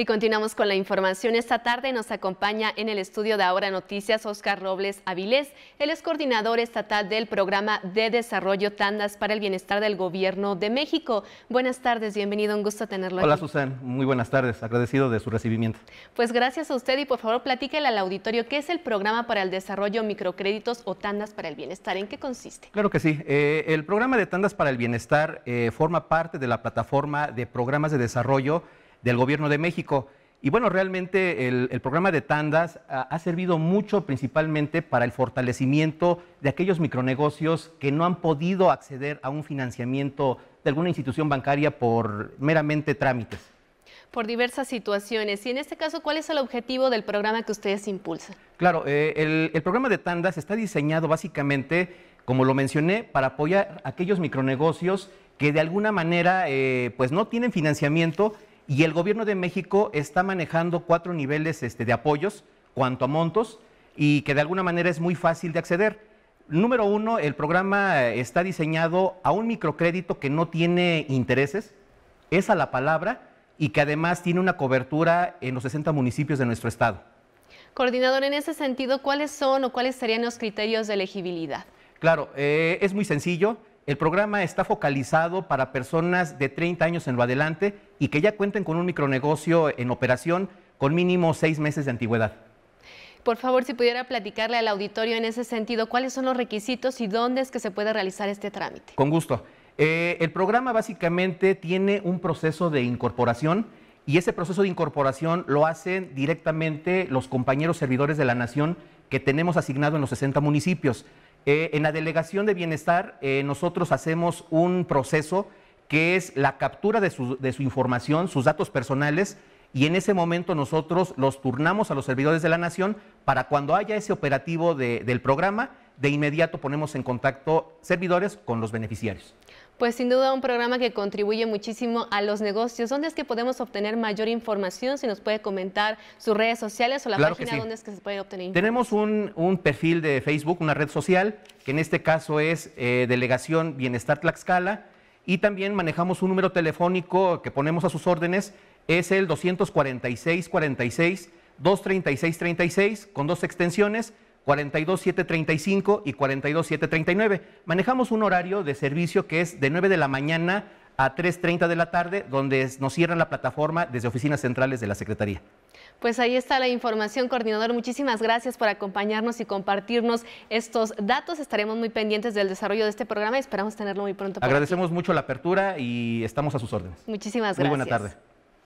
Y continuamos con la información. Esta tarde nos acompaña en el estudio de Ahora Noticias Oscar Robles Avilés. el es coordinador estatal del programa de desarrollo Tandas para el Bienestar del Gobierno de México. Buenas tardes, bienvenido, un gusto tenerlo Hola, Susan, muy buenas tardes, agradecido de su recibimiento. Pues gracias a usted y por favor platíquele al auditorio qué es el programa para el desarrollo microcréditos o Tandas para el Bienestar, ¿en qué consiste? Claro que sí, eh, el programa de Tandas para el Bienestar eh, forma parte de la plataforma de programas de desarrollo del Gobierno de México. Y bueno, realmente el, programa de tandas ha, servido mucho principalmente para el fortalecimiento de aquellos micronegocios que no han podido acceder a un financiamiento de alguna institución bancaria por meramente trámites. Por diversas situaciones. Y en este caso, ¿cuál es el objetivo del programa que ustedes impulsan? Claro, eh, el, programa de tandas está diseñado básicamente, como lo mencioné, para apoyar aquellos micronegocios que de alguna manera eh, pues no tienen financiamiento y el gobierno de México está manejando cuatro niveles este, de apoyos cuanto a montos y que de alguna manera es muy fácil de acceder. Número uno, el programa eh, está diseñado a un microcrédito que no tiene intereses, es a la palabra y que además tiene una cobertura en los 60 municipios de nuestro estado. Coordinador, en ese sentido, ¿cuáles son o cuáles serían los criterios de elegibilidad? Claro, eh, es muy sencillo. El programa está focalizado para personas de 30 años en lo adelante y que ya cuenten con un micronegocio en operación con mínimo seis meses de antigüedad. Por favor, si pudiera platicarle al auditorio en ese sentido, ¿cuáles son los requisitos y dónde es que se puede realizar este trámite? Con gusto. Eh, el programa básicamente tiene un proceso de incorporación y ese proceso de incorporación lo hacen directamente los compañeros servidores de la Nación que tenemos asignado en los 60 municipios. Eh, en la Delegación de Bienestar eh, nosotros hacemos un proceso que es la captura de su, información, sus datos personales, y en ese momento nosotros los turnamos a los servidores de la Nación para cuando haya ese operativo del programa, de inmediato ponemos en contacto servidores con los beneficiarios. Pues sin duda un programa que contribuye muchísimo a los negocios. ¿Dónde es que podemos obtener mayor información? Si nos puede comentar sus redes sociales o la página donde es que se puede obtener. Tenemos un, perfil de Facebook, una red social, que en este caso es eh, Delegación Bienestar Tlaxcala. Y también manejamos un número telefónico que ponemos a sus órdenes, es el 246 46 236 36 con dos extensiones 42735 y 42739. Manejamos un horario de servicio que es de 9 de la mañana a 3.30 de la tarde, donde nos cierran la plataforma desde oficinas centrales de la Secretaría. Pues ahí está la información, coordinador. Muchísimas gracias por acompañarnos y compartirnos estos datos. Estaremos muy pendientes del desarrollo de este programa y esperamos tenerlo muy pronto. Agradecemos mucho la apertura y estamos a sus órdenes. Muchísimas gracias. Muy buena tarde.